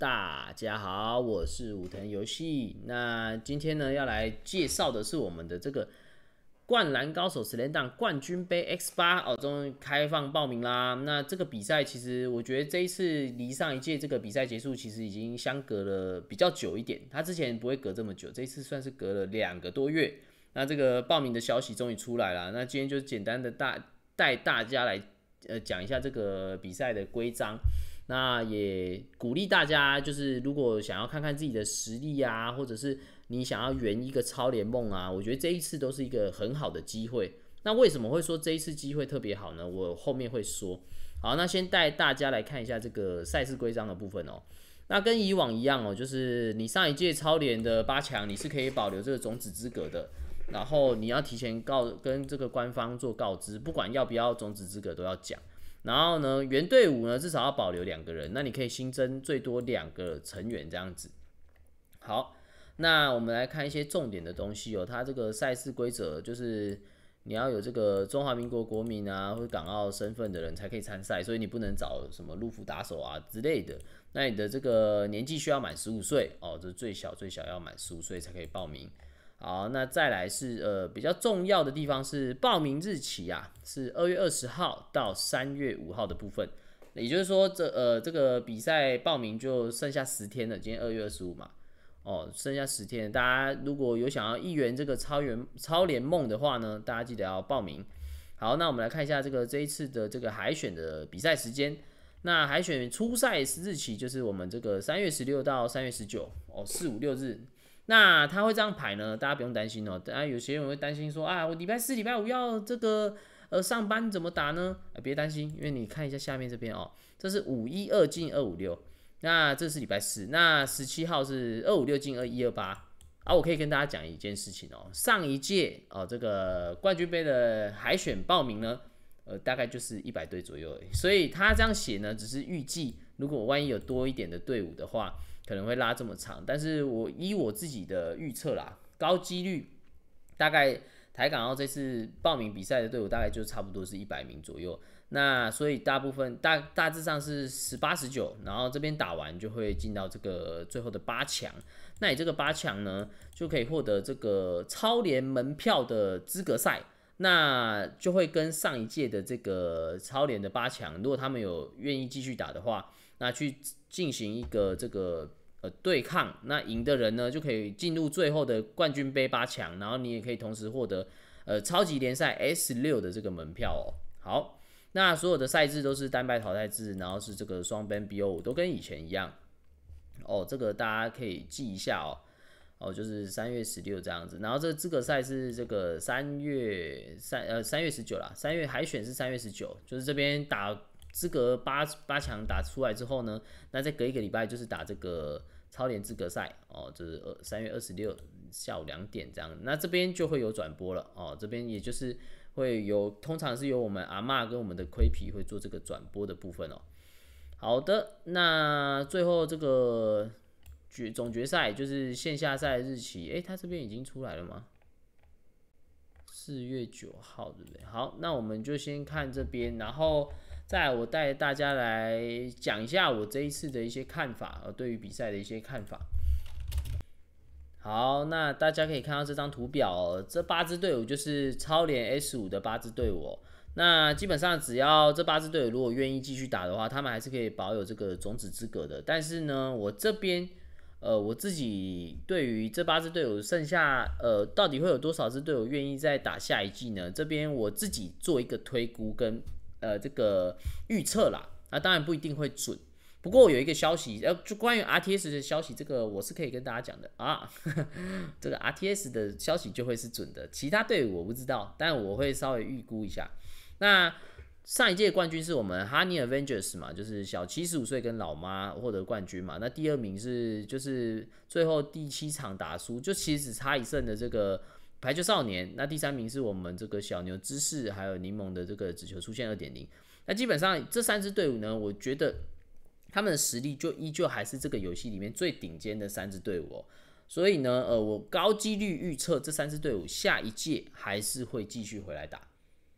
大家好，我是武藤游戏。那今天呢，要来介绍的是我们的这个《灌篮高手》十连档冠军杯 X 八哦，终于开放报名啦。那这个比赛其实，我觉得这一次离上一届这个比赛结束，其实已经相隔了比较久一点。他之前不会隔这么久，这一次算是隔了两个多月。那这个报名的消息终于出来了。那今天就简单的大带大家来呃讲一下这个比赛的规章。那也鼓励大家，就是如果想要看看自己的实力啊，或者是你想要圆一个超联梦啊，我觉得这一次都是一个很好的机会。那为什么会说这一次机会特别好呢？我后面会说。好，那先带大家来看一下这个赛事规章的部分哦。那跟以往一样哦，就是你上一届超联的八强，你是可以保留这个种子资格的。然后你要提前告跟这个官方做告知，不管要不要种子资格都要讲。然后呢，原队伍呢至少要保留两个人，那你可以新增最多两个成员这样子。好，那我们来看一些重点的东西哦。它这个赛事规则就是你要有这个中华民国国民啊或港澳身份的人才可以参赛，所以你不能找什么路服打手啊之类的。那你的这个年纪需要满十五岁哦，这最小最小要满十五岁才可以报名。好，那再来是呃比较重要的地方是报名日期啊，是二月二十号到三月五号的部分，也就是说这呃这个比赛报名就剩下十天了，今天二月二十五嘛，哦，剩下十天，大家如果有想要一圆这个超圆超联梦的话呢，大家记得要报名。好，那我们来看一下这个这一次的这个海选的比赛时间，那海选初赛日期就是我们这个三月十六到三月十九哦，四五六日。那他会这样排呢？大家不用担心哦。当然，有些人会担心说啊，我礼拜四、礼拜五要这个呃上班怎么打呢？别担心，因为你看一下下面这边哦，这是五一二进二五六，那这是礼拜四，那十七号是二五六进二一二八啊。我可以跟大家讲一件事情哦，上一届哦这个冠军杯的海选报名呢，呃大概就是一百队左右，所以他这样写呢，只是预计，如果万一有多一点的队伍的话。可能会拉这么长，但是我依我自己的预测啦，高几率大概台港澳这次报名比赛的队伍大概就差不多是一百名左右，那所以大部分大大致上是十八十九，然后这边打完就会进到这个最后的八强，那你这个八强呢，就可以获得这个超联门票的资格赛，那就会跟上一届的这个超联的八强，如果他们有愿意继续打的话。那去进行一个这个呃对抗，那赢的人呢就可以进入最后的冠军杯八强，然后你也可以同时获得呃超级联赛 S 六的这个门票哦。好，那所有的赛制都是单败淘汰制，然后是这个双边 BO 五都跟以前一样哦，这个大家可以记一下哦。哦，就是三月十六这样子，然后这资格赛是这个三月三呃三月十九啦，三月海选是三月十九，就是这边打。资格八八强打出来之后呢，那再隔一个礼拜就是打这个超联资格赛哦，就是二三月二十六下午两点这样，那这边就会有转播了哦，这边也就是会有，通常是由我们阿嬷跟我们的亏皮会做这个转播的部分哦。好的，那最后这个决总决赛就是线下赛日期，诶，他这边已经出来了吗？四月九号对不对？好，那我们就先看这边，然后。再，我带大家来讲一下我这一次的一些看法，呃，对于比赛的一些看法。好，那大家可以看到这张图表，这八支队伍就是超联 S 五的八支队伍。那基本上，只要这八支队伍如果愿意继续打的话，他们还是可以保有这个种子资格的。但是呢，我这边，呃，我自己对于这八支队伍剩下，呃，到底会有多少支队伍愿意再打下一季呢？这边我自己做一个推估跟。呃，这个预测啦，那当然不一定会准。不过我有一个消息，呃，就关于 R T S 的消息，这个我是可以跟大家讲的啊。这个 R T S 的消息就会是准的，其他队伍我不知道，但我会稍微预估一下。那上一届冠军是我们 Honey Avengers 嘛，就是小七十五岁跟老妈获得冠军嘛。那第二名是就是最后第七场打输，就其实只差一胜的这个。排球少年，那第三名是我们这个小牛芝士，还有柠檬的这个紫球出现二点零。那基本上这三支队伍呢，我觉得他们的实力就依旧还是这个游戏里面最顶尖的三支队伍。哦。所以呢，呃，我高几率预测这三支队伍下一届还是会继续回来打。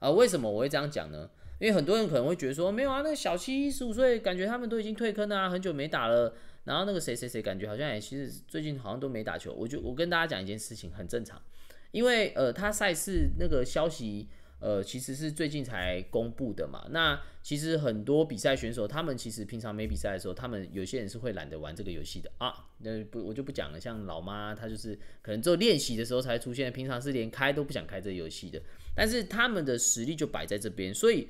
啊，为什么我会这样讲呢？因为很多人可能会觉得说，没有啊，那个小七十五岁，感觉他们都已经退坑啊，很久没打了。然后那个谁谁谁，感觉好像也其实最近好像都没打球。我就我跟大家讲一件事情，很正常。因为呃，他赛事那个消息，呃，其实是最近才公布的嘛。那其实很多比赛选手，他们其实平常没比赛的时候，他们有些人是会懒得玩这个游戏的啊。那不，我就不讲了。像老妈，她就是可能就练习的时候才出现，平常是连开都不想开这个游戏的。但是他们的实力就摆在这边，所以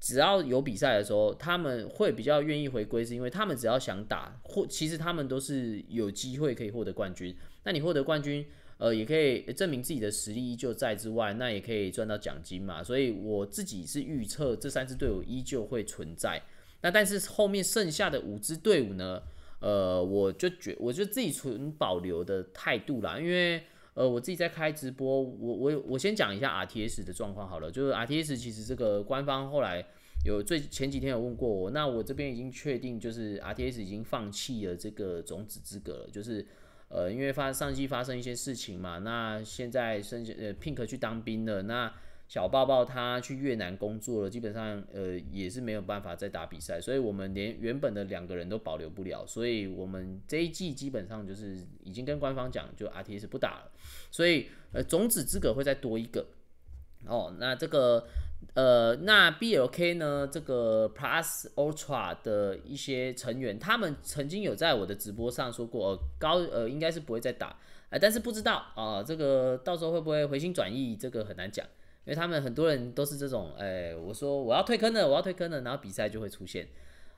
只要有比赛的时候，他们会比较愿意回归，是因为他们只要想打，或其实他们都是有机会可以获得冠军。那你获得冠军？呃，也可以证明自己的实力依旧在之外，那也可以赚到奖金嘛。所以我自己是预测这三支队伍依旧会存在。那但是后面剩下的五支队伍呢？呃，我就觉我就自己存保留的态度啦。因为呃，我自己在开直播，我我我先讲一下 R T S 的状况好了。就是 R T S 其实这个官方后来有最前几天有问过我，那我这边已经确定就是 R T S 已经放弃了这个种子资格了，就是。呃，因为发上季发生一些事情嘛，那现在甚至呃，Pink 去当兵了，那小抱抱他去越南工作了，基本上呃也是没有办法再打比赛，所以我们连原本的两个人都保留不了，所以我们这一季基本上就是已经跟官方讲，就 RTS 不打了，所以呃种子资格会再多一个。哦，那这个，呃，那 B L K 呢？这个 Plus Ultra 的一些成员，他们曾经有在我的直播上说过，高呃应该是不会再打，哎，但是不知道啊，这个到时候会不会回心转意，这个很难讲，因为他们很多人都是这种，哎，我说我要退坑了，我要退坑了，然后比赛就会出现。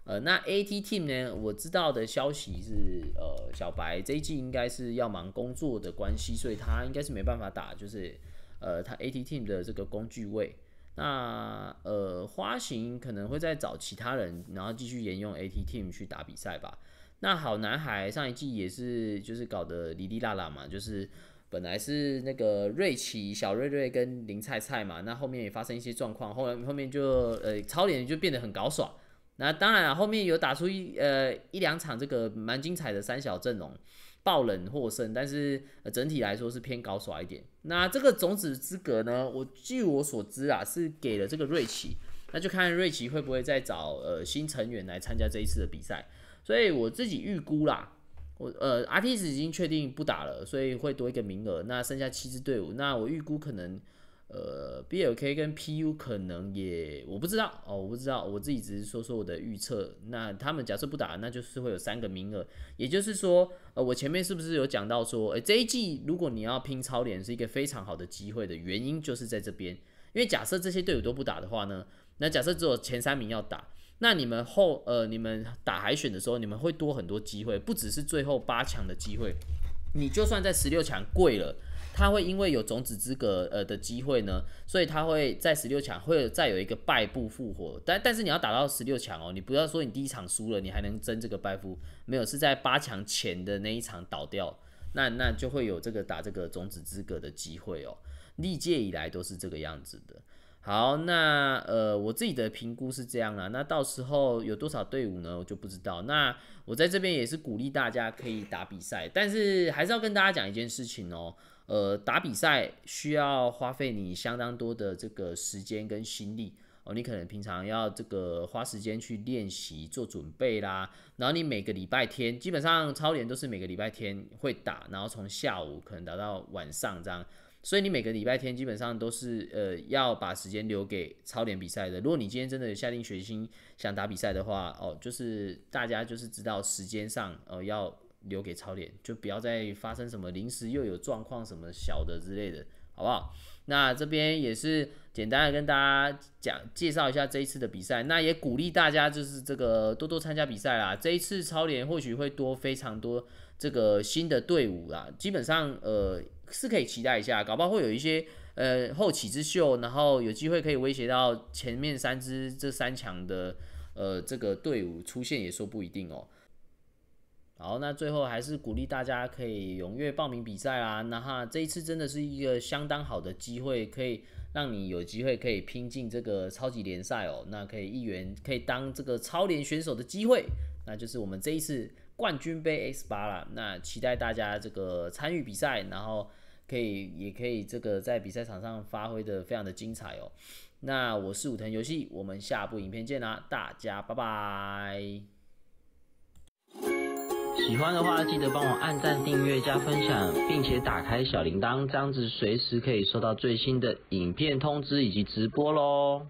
呃，那 A T Team 呢？我知道的消息是，呃，小白这一季应该是要忙工作的关系，所以他应该是没办法打，就是。呃，他 AT Team 的这个工具位，那呃花型可能会再找其他人，然后继续沿用 AT Team 去打比赛吧。那好男孩上一季也是就是搞得哩哩啦啦嘛，就是本来是那个瑞奇小瑞瑞跟林菜菜嘛，那后面也发生一些状况，后来后面就呃超脸就变得很搞爽。那当然后面有打出一呃一两场这个蛮精彩的三小阵容。爆冷获胜，但是整体来说是偏高耍一点。那这个种子资格呢？我据我所知啊，是给了这个瑞奇。那就看瑞奇会不会再找呃新成员来参加这一次的比赛。所以我自己预估啦，我呃，R T S 已经确定不打了，所以会多一个名额。那剩下七支队伍，那我预估可能。呃，B L K 跟 P U 可能也我不知道哦，我不知道，我自己只是说说我的预测。那他们假设不打，那就是会有三个名额。也就是说，呃，我前面是不是有讲到说，诶，这一季如果你要拼超联是一个非常好的机会的原因就是在这边，因为假设这些队友都不打的话呢，那假设只有前三名要打，那你们后呃，你们打海选的时候，你们会多很多机会，不只是最后八强的机会，你就算在十六强跪了。他会因为有种子资格呃的机会呢，所以他会在十六强会再有一个败部复活，但但是你要打到十六强哦，你不要说你第一场输了，你还能争这个败部没有？是在八强前的那一场倒掉，那那就会有这个打这个种子资格的机会哦，历届以来都是这个样子的。好，那呃，我自己的评估是这样啦。那到时候有多少队伍呢，我就不知道。那我在这边也是鼓励大家可以打比赛，但是还是要跟大家讲一件事情哦。呃，打比赛需要花费你相当多的这个时间跟心力哦。你可能平常要这个花时间去练习做准备啦，然后你每个礼拜天基本上超联都是每个礼拜天会打，然后从下午可能打到晚上这样。所以你每个礼拜天基本上都是呃要把时间留给超联比赛的。如果你今天真的下定决心想打比赛的话，哦，就是大家就是知道时间上呃要留给超联，就不要再发生什么临时又有状况什么小的之类的。好不好？那这边也是简单的跟大家讲介绍一下这一次的比赛，那也鼓励大家就是这个多多参加比赛啦。这一次超联或许会多非常多这个新的队伍啦，基本上呃是可以期待一下，搞不好会有一些呃后起之秀，然后有机会可以威胁到前面三支这三强的呃这个队伍出现，也说不一定哦。好，那最后还是鼓励大家可以踊跃报名比赛啦。那哈，这一次真的是一个相当好的机会，可以让你有机会可以拼进这个超级联赛哦。那可以一员可以当这个超联选手的机会，那就是我们这一次冠军杯 X 八啦。那期待大家这个参与比赛，然后可以也可以这个在比赛场上发挥的非常的精彩哦。那我是武藤游戏，我们下部影片见啦，大家拜拜。喜欢的话，记得帮我按赞、订阅、加分享，并且打开小铃铛，这样子随时可以收到最新的影片通知以及直播喽。